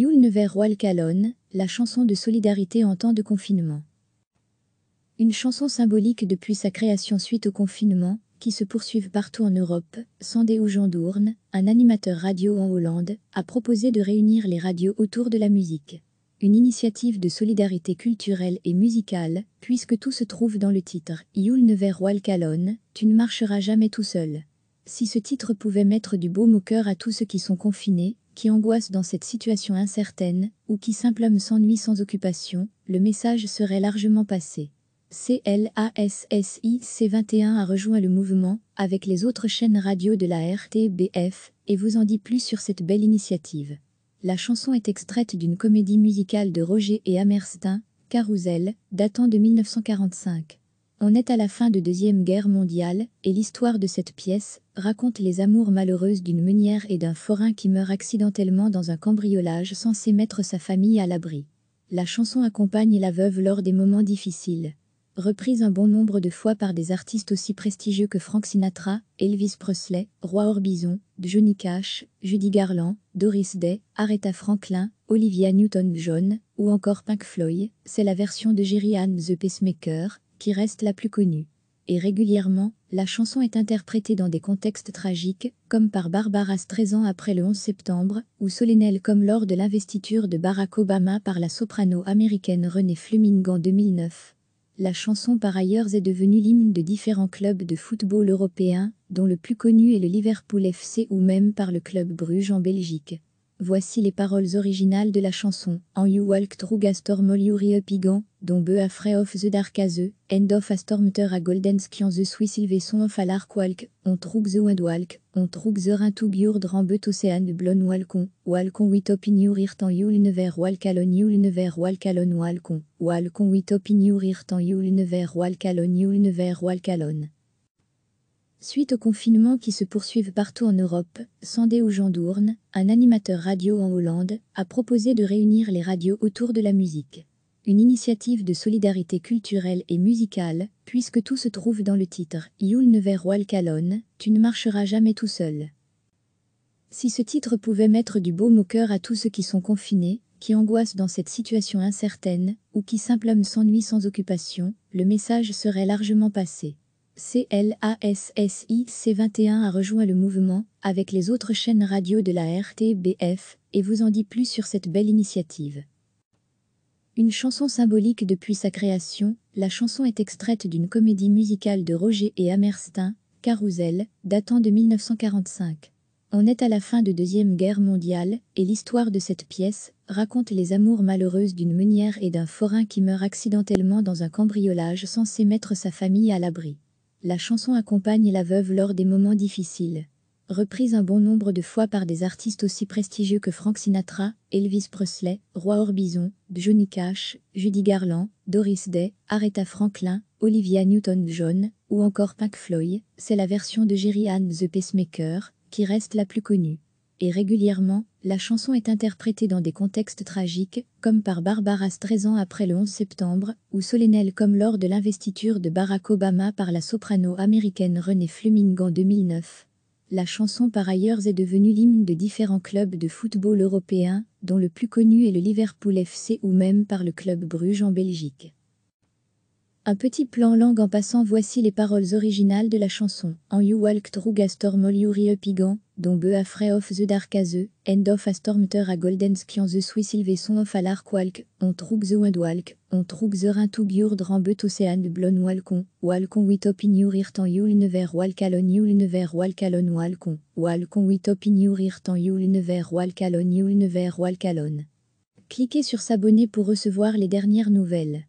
Yul Neverwal la chanson de solidarité en temps de confinement. Une chanson symbolique depuis sa création suite au confinement, qui se poursuivent partout en Europe, Sandé ou un animateur radio en Hollande, a proposé de réunir les radios autour de la musique. Une initiative de solidarité culturelle et musicale, puisque tout se trouve dans le titre « ne Neverwal tu ne marcheras jamais tout seul ». Si ce titre pouvait mettre du baume au cœur à tous ceux qui sont confinés, qui angoissent dans cette situation incertaine, ou qui simplement s'ennuie sans occupation, le message serait largement passé. CLASSIC21 a rejoint le mouvement, avec les autres chaînes radio de la RTBF, et vous en dit plus sur cette belle initiative. La chanson est extraite d'une comédie musicale de Roger et hammerstein Carousel, datant de 1945. On est à la fin de Deuxième Guerre mondiale, et l'histoire de cette pièce, raconte les amours malheureuses d'une meunière et d'un forain qui meurt accidentellement dans un cambriolage censé mettre sa famille à l'abri. La chanson accompagne la veuve lors des moments difficiles. Reprise un bon nombre de fois par des artistes aussi prestigieux que Frank Sinatra, Elvis Presley, Roy Orbison, Johnny Cash, Judy Garland, Doris Day, Aretha Franklin, Olivia Newton-John ou encore Pink Floyd, c'est la version de Jerry Ann The Pacemaker qui reste la plus connue et régulièrement, la chanson est interprétée dans des contextes tragiques, comme par Barbara ans après le 11 septembre, ou solennel comme lors de l'investiture de Barack Obama par la soprano américaine Renée Fleming en 2009. La chanson par ailleurs est devenue l'hymne de différents clubs de football européens, dont le plus connu est le Liverpool FC ou même par le club Bruges en Belgique. Voici les paroles originales de la chanson. En You Walk Through Gastor dont Beu a of the Dark as End of a Stormter a Golden Skian the Swiss Ilveson of a Lark Walk, on Trug the Wad Walk, on Trug the Rintug Yurd Rambut Ocean de Blon Walcon, Walcon with Opin Yulinever en walkalon Never Walcalon Walkon Never Walcalon Walcon, Walcon with opinion Walcalon Suite au confinement qui se poursuivent partout en Europe, Sandé ou Jean un animateur radio en Hollande, a proposé de réunir les radios autour de la musique une initiative de solidarité culturelle et musicale, puisque tout se trouve dans le titre You'll never walk alone, tu ne marcheras jamais tout seul. Si ce titre pouvait mettre du baume au cœur à tous ceux qui sont confinés, qui angoissent dans cette situation incertaine, ou qui simplement s'ennuient sans occupation, le message serait largement passé. CLASSIC21 a rejoint le mouvement, avec les autres chaînes radio de la RTBF, et vous en dit plus sur cette belle initiative. Une chanson symbolique depuis sa création, la chanson est extraite d'une comédie musicale de Roger et Amerstein, Carousel, datant de 1945. On est à la fin de Deuxième Guerre mondiale, et l'histoire de cette pièce raconte les amours malheureuses d'une meunière et d'un forain qui meurt accidentellement dans un cambriolage censé mettre sa famille à l'abri. La chanson accompagne la veuve lors des moments difficiles reprise un bon nombre de fois par des artistes aussi prestigieux que Frank Sinatra, Elvis Presley, Roy Orbison, Johnny Cash, Judy Garland, Doris Day, Aretha Franklin, Olivia Newton-John ou encore Pink Floyd, c'est la version de Jerry Ann the Pacemaker qui reste la plus connue. Et régulièrement, la chanson est interprétée dans des contextes tragiques, comme par Barbara Streisand après le 11 septembre, ou solennelle comme lors de l'investiture de Barack Obama par la soprano américaine Renée Fleming en 2009. La chanson par ailleurs est devenue l'hymne de différents clubs de football européens, dont le plus connu est le Liverpool FC ou même par le club Bruges en Belgique. Un petit plan langue en passant, voici les paroles originales de la chanson. En you walked through a dont a Frey of the Dark as the, End of a Stormter a Golden Skian the Swiss Sylveson of a Lark Walk, On Trook the Wad Walk, On Trook the Rintu Gjord océan de Blon Walcon, Walcon with Opin Yurirtan you Never Walkalon, walcalon Yul Never Walk Walcon, Walcon with Opin Yurirtan Yul Never Walcalon Yul Never Cliquez sur s'abonner pour recevoir les dernières nouvelles.